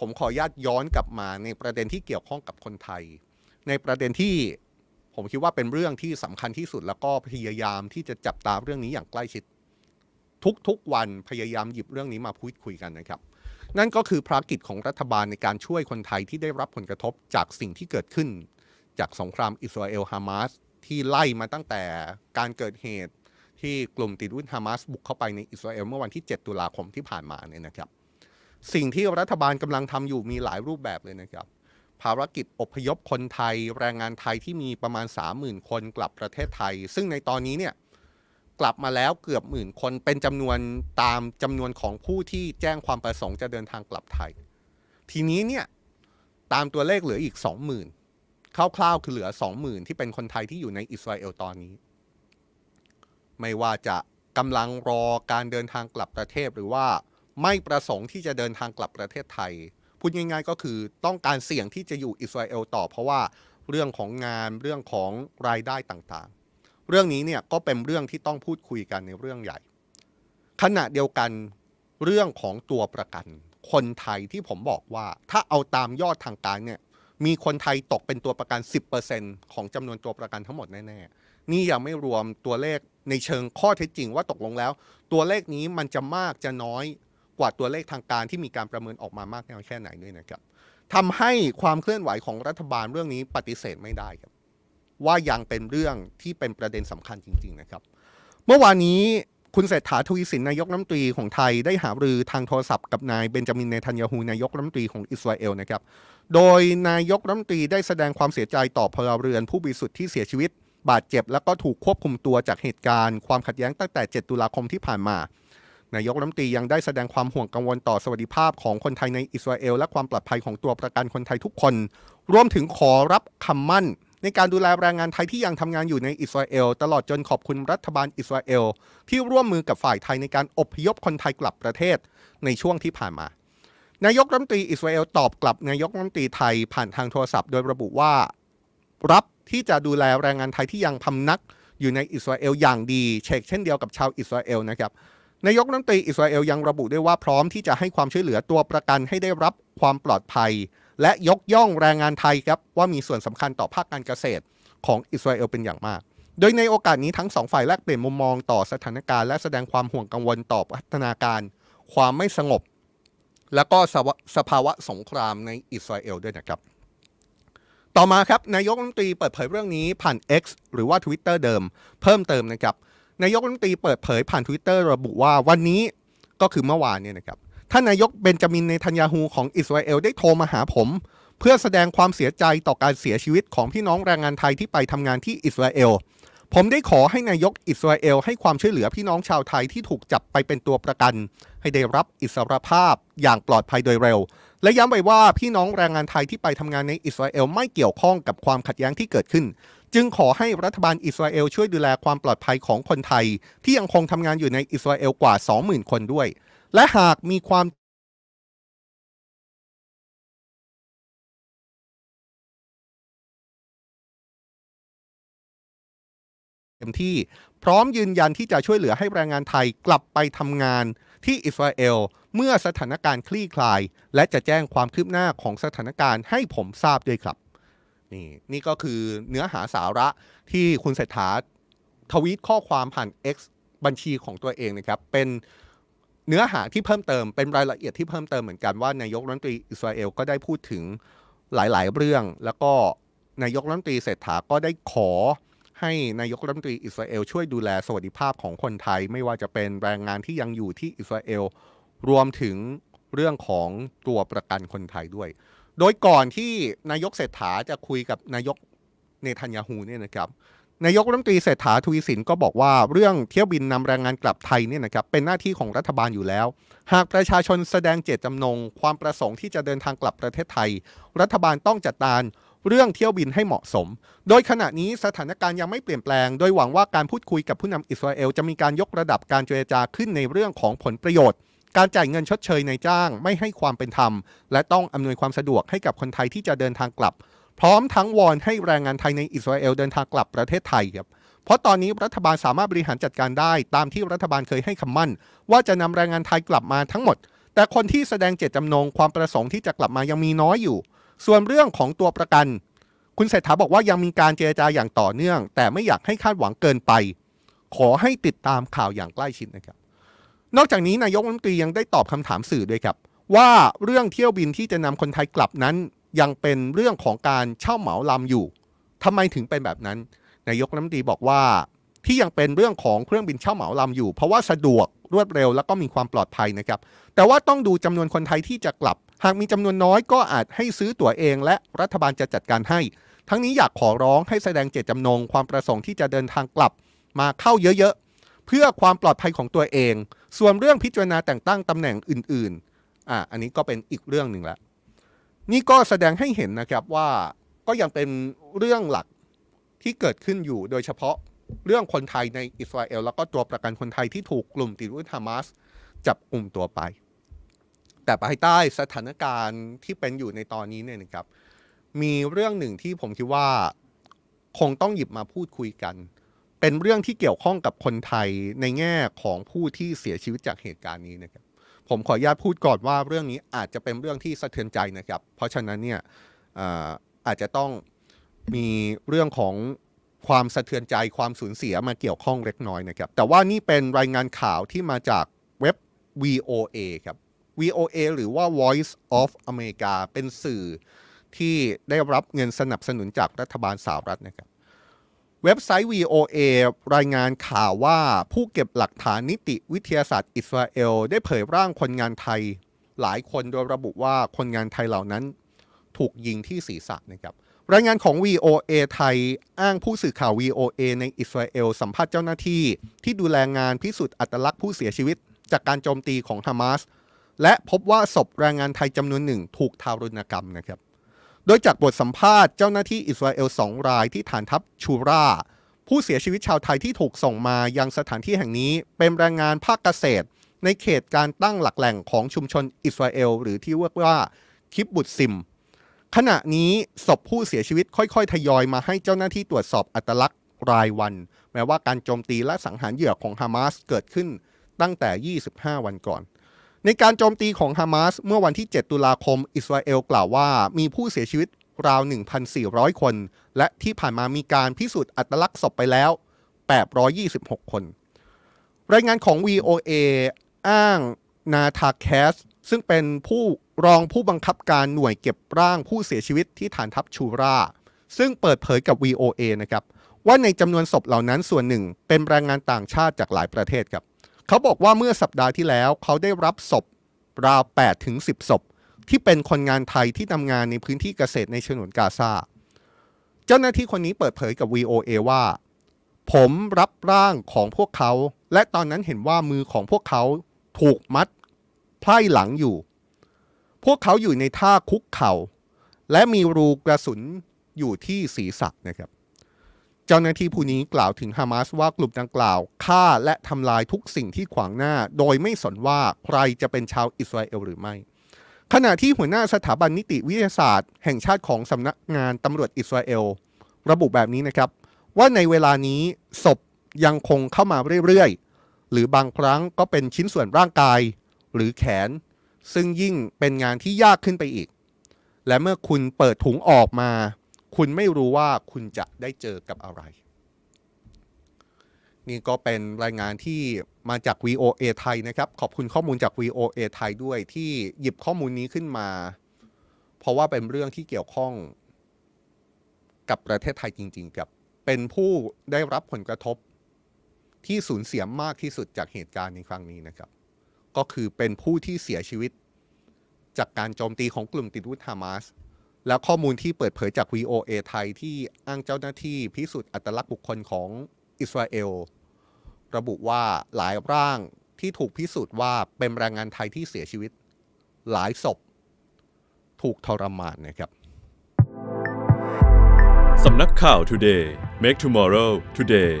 ผมขออนุญาตย้อนกลับมาในประเด็นที่เกี่ยวข้องกับคนไทย ในประเด็นที่ผมคิดว่าเป็นเรื่องที่สำคัญที่สุดแล้วก็พยายามที่จะจับตาเรื่องนี้อย่างใกล้ชิด ทุกๆวันพยายามหยิบเรื่องนี้มาพูดคุยกันนะครับนั่นก็คือภารกิจของรัฐบาลในการช่วยคนไทยที่ได้รับผลกระทบจากสิ่งที่เกิดขึ้น จากสงครามอิสราเอลฮามาสที่ไล่มาตั้งแต่การเกิดเหตุที่กลุ่มติดวุ่นฮามาสบุกเข้าไปในอิสราเอลเมื่อวันที่ 7 ตุลาคมที่ผ่านมาเนี่ยนะครับสิ่งที่รัฐบาลกำลังทำอยู่มีหลายรูปแบบเลยนะครับ ภารกิจอพยพคนไทย แรงงานไทยที่มีประมาณ 30,000 คนกลับประเทศไทย ซึ่งในตอนนี้เนี่ย กลับมาแล้วเกือบหมื่นคนเป็นจำนวนตามจำนวนของผู้ที่แจ้งความประสงค์จะเดินทางกลับไทย ทีนี้เนี่ย ตามตัวเลขเหลืออีก 20,000คร่าวๆคือเหลือ 20,000 ที่เป็นคนไทยที่อยู่ในอิสราเอลตอนนี้ ไม่ว่าจะกำลังรอการเดินทางกลับประเทศหรือว่าไม่ประสงค์ที่จะเดินทางกลับประเทศไทย พูดง่ายๆก็คือต้องการเสี่ยงที่จะอยู่อิสราเอลต่อเพราะว่าเรื่องของงานเรื่องของรายได้ต่างๆ เรื่องนี้เนี่ยก็เป็นเรื่องที่ต้องพูดคุยกันในเรื่องใหญ่ ขณะเดียวกันเรื่องของตัวประกัน คนไทยที่ผมบอกว่าถ้าเอาตามยอดทางการเนี่ยมีคนไทยตกเป็นตัวประกัน 10%ของจำนวนตัวประกันทั้งหมดแน่ๆ นี่ยังไม่รวมตัวเลขในเชิงข้อเท็จจริง ว่าตกลงแล้ว ตัวเลขนี้มันจะมากจะน้อยกว่าตัวเลขทางการที่มีการประเมินออกมามากน้อยแค่ไหนด้วยนะครับทำให้ความเคลื่อนไหวของรัฐบาลเรื่องนี้ปฏิเสธไม่ได้ครับว่ายังเป็นเรื่องที่เป็นประเด็นสำคัญจริง ๆนะครับ เมื่อวานนี้คุณเศรษฐาทวีสินนายกน้ำตรีของไทย ได้หารือทางโทรศัพท์กับนายเบนจามินเนทันยาฮูนายกน้ำตรีของอิสราเอลนะครับโดยนายกน้ำตรีได้แสดงความเสียใจต่อพลเรือน ผู้บริสุทธิ์ที่เสียชีวิต บาดเจ็บและก็ถูกควบคุมตัวจากเหตุการณ์ความขัดแย้งตั้งแต่ 7 ตุลาคมที่ผ่านมานายกรัฐมนตรียังได้แสดงความห่วงกังวลต่อสวัสดิภาพของคนไทยในอิสราเอลและความปลอดภัยของตัวประกันคนไทยทุกคน รวมถึงขอรับคำมั่นในการดูแลแรงงานไทยที่ยังทำงานอยู่ในอิสราเอลตลอดจนขอบคุณรัฐบาลอิสราเอลที่ร่วมมือกับฝ่ายไทยในการอบพยพคนไทยกลับประเทศในช่วงที่ผ่านมา นายกรัฐมนตรีอิสราเอลตอบกลับนายกรัฐมนตรีไทยผ่านทางโทรศัพท์ โดยระบุว่า รับที่จะดูแลแรงงานไทยที่ยังพำนักอยู่ในอิสราเอลอย่างดีเชคเช่นเดียวกับชาวอิสราเอลนะครับนายกรัฐมนตรีอิสราเอลยังระบุด้วยว่าพร้อมที่จะให้ความช่วยเหลือตัวประกันให้ได้รับความปลอดภัย และยกย่องแรงงานไทยครับว่ามีส่วนสำคัญต่อภาคการเกษตรของอิสราเอลเป็นอย่างมาก โดยในโอกาสนี้ทั้งสองฝ่ายแลกเปลี่ยนมุมมองต่อสถานการณ์และแสดงความห่วงกังวลต่อพัฒนาการ ความไม่สงบ และก็สภาวะสงครามในอิสราเอลด้วยนะครับต่อมาครับนายกรัฐมนตรีเปิดเผยเรื่องนี้ผ่าน X หรือว่า Twitter เดิม เพิ่มเติมนะครับนายกรัฐมนตรีเปิดเผยผ่านทวิตเตอร์ระบุว่าวันนี้ก็คือเมื่อวานเนี่ยนะครับท่านนายกเบนจามินเนทันยาฮูของอิสราเอลได้โทรมาหาผม เพื่อแสดงความเสียใจต่อการเสียชีวิตของพี่น้องแรงงานไทยที่ไปทำงานที่อิสราเอลผมได้ขอให้นายกอิสราเอลให้ความช่วยเหลือพี่น้องชาวไทยที่ถูกจับไปเป็นตัวประกัน ให้ได้รับอิสรภาพอย่างปลอดภัยโดยเร็ว และย้ำไว้ว่าพี่น้องแรงงานไทยที่ไปทำงานในอิสราเอลไม่เกี่ยวข้องกับความขัดแย้งที่เกิดขึ้นจึงขอให้รัฐบาลอิสราเอลช่วยดูแลความปลอดภัยของคนไทยที่ยังคงทำงานอยู่ในอิสราเอลกว่า 20,000 คนด้วย และหากมีความเต็มที่พร้อมยืนยันที่จะช่วยเหลือให้แรงงานไทยกลับไปทำงานที่อิสราเอลเมื่อสถานการณ์คลี่คลาย และจะแจ้งความคืบหน้าของสถานการณ์ให้ผมทราบด้วยครับนี่นี่ก็คือเนื้อหาสาระที่คุณเศรษฐาทวีตข้อความผ่าน X บัญชีของตัวเองนะครับเป็นเนื้อหาที่เพิ่มเติมเป็นรายละเอียดที่เพิ่มเติมเหมือนกันว่านายกรัฐมนตรีอิสราเอลก็ได้พูดถึงหลายๆ เรื่อง แล้วก็นายกรัฐมนตรีเศรษฐาก็ได้ขอให้นายกรัฐมนตรีอิสราเอลช่วยดูแลสวัสดิภาพของคนไทย ไม่ว่าจะเป็นแรงงานที่ยังอยู่ที่อิสราเอลรวมถึงเรื่องของตัวประกันคนไทยด้วยโดยก่อนที่นายกเศรษฐาจะคุยกับนายกเนทันยาฮูเนี่ยนะครับ นายกรัฐมนตรีเศรษฐาทวีสินก็บอกว่า เรื่องเที่ยวบินนำแรงงานกลับไทยเนี่ยนะครับเป็นหน้าที่ของรัฐบาลอยู่แล้ว หากประชาชนแสดงเจตจำนงความประสงค์ที่จะเดินทางกลับประเทศไทย รัฐบาลต้องจัดการ เรื่องเที่ยวบินให้เหมาะสม โดยขณะนี้สถานการณ์ยังไม่เปลี่ยนแปลงโดยหวังว่าการพูดคุยกับผู้นำอิสราเอลจะมีการยกระดับการเจรจาขึ้นในเรื่องของผลประโยชน์การจ่ายเงินชดเชยในจ้างไม่ให้ความเป็นธรรม และต้องอำนวยความสะดวกให้กับคนไทยที่จะเดินทางกลับ พร้อมทั้งวอนให้แรงงานไทยในอิสราเอลเดินทางกลับประเทศไทยครับเพราะตอนนี้รัฐบาลสามารถบริหารจัดการได้ ตามที่รัฐบาลเคยให้คำมั่น ว่าจะนำแรงงานไทยกลับมาทั้งหมด แต่คนที่แสดงเจตจำนงความประสงค์ที่จะกลับมายังมีน้อยอยู่ ส่วนเรื่องของตัวประกัน คุณเศรษฐาบอกว่ายังมีการเจรจาอย่างต่อเนื่อง แต่ไม่อยากให้คาดหวังเกินไป ขอให้ติดตามข่าวอย่างใกล้ชิดนะครับนอกจากนี้นายกรัฐมนตรียังได้ตอบคำถามสื่อด้วยครับ ว่าเรื่องเที่ยวบินที่จะนำคนไทยกลับนั้นยังเป็นเรื่องของการเช่าเหมาลำอยู่ ทำไมถึงเป็นแบบนั้นนายกรัฐมนตรีบอกว่า ที่ยังเป็นเรื่องของเครื่องบินเช่าเหมาลำอยู่เพราะว่าสะดวกรวดเร็วแล้วก็มีความปลอดภัยนะครับแต่ว่าต้องดูจำนวนคนไทยที่จะกลับ หากมีจำนวนน้อยก็อาจให้ซื้อตั๋วเองและรัฐบาลจะจัดการให้ ทั้งนี้อยากขอร้องให้แสดงเจตจำนงความประสงค์ที่จะเดินทางกลับ มาเข้าเยอะๆเพื่อความปลอดภัยของตัวเองส่วนเรื่องพิจารณาแต่งตั้งตำแหน่งอื่นๆอ่า อันนี้ก็เป็นอีกเรื่องหนึ่งละ นี่ก็แสดงให้เห็นนะครับว่าก็ยังเป็นเรื่องหลักที่เกิดขึ้นอยู่ โดยเฉพาะเรื่องคนไทยในอิสราเอลแล้วก็ตัวประกันคนไทยที่ถูกกลุ่มติดวุธฮามาสจับกลุ่มตัวไป แต่ภายใต้สถานการณ์ที่เป็นอยู่ในตอนนี้เนี่ยนะครับ มีเรื่องหนึ่งที่ผมคิดว่าคงต้องหยิบมาพูดคุยกันเป็นเรื่องที่เกี่ยวข้องกับคนไทยในแง่ของผู้ที่เสียชีวิตจากเหตุการณ์นี้นะครับผมขออนุญาตพูดก่อนว่าเรื่องนี้อาจจะเป็นเรื่องที่สะเทือนใจนะครับเพราะฉะนั้นเนี่ยอาจจะต้องมีเรื่องของความสะเทือนใจความสูญเสียมาเกี่ยวข้องเล็กน้อยนะครับแต่ว่านี่เป็นรายงานข่าวที่มาจากเว็บ VOA ครับ VOA หรือว่า Voice of America เป็นสื่อที่ได้รับเงินสนับสนุนจากรัฐบาลสหรัฐนะครับเว็บไซต์ VOA รายงานข่าวว่าผู้เก็บหลักฐานนิติวิทยาศาสตร์อิสราเอลได้เผยร่างคนงานไทยหลายคนโดยระบุว่าคนงานไทยเหล่านั้น ถูกยิงที่ศีรษะนะครับรายงานของ VOA ไทย อ้างผู้สื่อข่าว VOA ในอิสราเอลสัมภาษณ์เจ้าหน้าที่ ที่ดูแลงานพิสูจน์อัตลักษณ์ผู้เสียชีวิต จากการโจมตีของฮามาสและพบว่าศพแรงงานไทยจำนวนหนึ่งถูกทารุณกรรมนะครับโดยจากบทสัมภาษณ์เจ้าหน้าที่อิสราเอลสองรายที่ฐานทัพชูราผู้เสียชีวิตชาวไทยที่ถูกส่งมายังสถานที่แห่งนี้เป็นแรงงานภาคเกษตรในเขตการตั้งหลักแหล่งของชุมชนอิสราเอลหรือที่เรียกว่าคิบบุตซิม ขณะนี้ศพผู้เสียชีวิตค่อยๆ ทยอยมาให้เจ้าหน้าที่ตรวจสอบอัตลักษณ์รายวัน แม้ว่าการโจมตีและสังหารเหยื่อของฮามาสเกิดขึ้นตั้งแต่ 25 วันก่อนในการโจมตีของฮามาสเมื่อวันที่ 7 ตุลาคม อิสราเอลกล่าวว่ามีผู้เสียชีวิตราว 1,400 คน และที่ผ่านมามีการพิสูจน์อัตลักษณ์ศพไปแล้ว 826 คน รายงานของ VOA อ้างนาทาแคสซึ่งเป็นผู้รองผู้บังคับการหน่วยเก็บร่างผู้เสียชีวิตที่ฐานทัพชูราซึ่งเปิดเผยกับ VOA นะครับ ว่าในจำนวนศพเหล่านั้นส่วนหนึ่งเป็นแรงงานต่างชาติจากหลายประเทศครับเขาบอกว่าเมื่อสัปดาห์ที่แล้วเขาได้รับศพราว8ถึง10ศพที่เป็นคนงานไทยที่ทำงานในพื้นที่เกษตรในชนวนกาซาเจ้าหน้าที่คนนี้เปิดเผยกับ VOA ว่า ผมรับร่างของพวกเขา และตอนนั้นเห็นว่ามือของพวกเขาถูกมัดไพร่หลังอยู่ พวกเขาอยู่ในท่าคุกเขา่า และมีรูกระสุนอยู่ที่ศีรษะนะครับเจ้าหน้าที่ผู้นี้กล่าวถึงฮามาสว่ากลุ่มดังกล่าวฆ่าและทำลายทุกสิ่งที่ขวางหน้า โดยไม่สนว่าใครจะเป็นชาวอิสราเอลหรือไม่ ขณะที่หัวหน้าสถาบันนิติวิทยาศาสตร์ แห่งชาติของสำนักงานตำรวจอิสราเอล ระบุแบบนี้นะครับ ว่าในเวลานี้ศพยังคงเข้ามาเรื่อยๆ หรือบางครั้งก็เป็นชิ้นส่วนร่างกายหรือแขน ซึ่งยิ่งเป็นงานที่ยากขึ้นไปอีก และเมื่อคุณเปิดถุงออกมาคุณไม่รู้ว่าคุณจะได้เจอกับอะไร นี่ก็เป็นรายงานที่มาจาก VOA ไทยนะครับ ขอบคุณข้อมูลจาก VOA ไทยด้วยที่หยิบข้อมูลนี้ขึ้นมา เพราะว่าเป็นเรื่องที่เกี่ยวข้อง กับประเทศไทยจริงๆกับ เป็นผู้ได้รับผลกระทบที่สูญเสียมากที่สุดจากเหตุการณ์ในครั้งนี้นะครับ ก็คือเป็นผู้ที่เสียชีวิต จากการโจมตีของกลุ่มติดวุฒฮามาสแล้วข้อมูลที่เปิดเผยจาก VOA ไทยที่อ้างเจ้าหน้าที่พิสูจน์อัตลักษณ์บุคคลของอิสราเอล ระบุว่าหลายร่างที่ถูกพิสูจน์ว่าเป็นแรงงานไทยที่เสียชีวิต หลายศพ ถูกทรมานนะครับสำนักข่าว Today Make Tomorrow Today